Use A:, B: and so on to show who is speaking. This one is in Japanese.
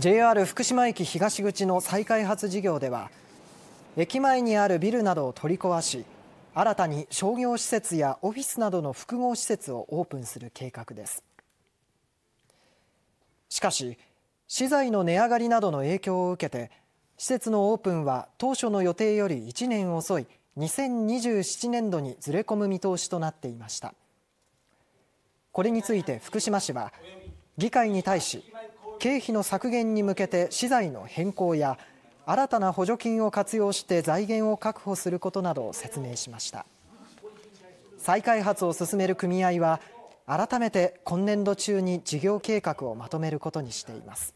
A: JR 福島駅東口の再開発事業では駅前にあるビルなどを取り壊し新たに商業施設やオフィスなどの複合施設をオープンする計画ですしかし資材の値上がりなどの影響を受けて施設のオープンは当初の予定より1年遅い2027年度にずれ込む見通しとなっていましたこれについて福島市は議会に対し経費の削減に向けて資材の変更や新たな補助金を活用して財源を確保することなどを説明しました再開発を進める組合は改めて今年度中に事業計画をまとめることにしています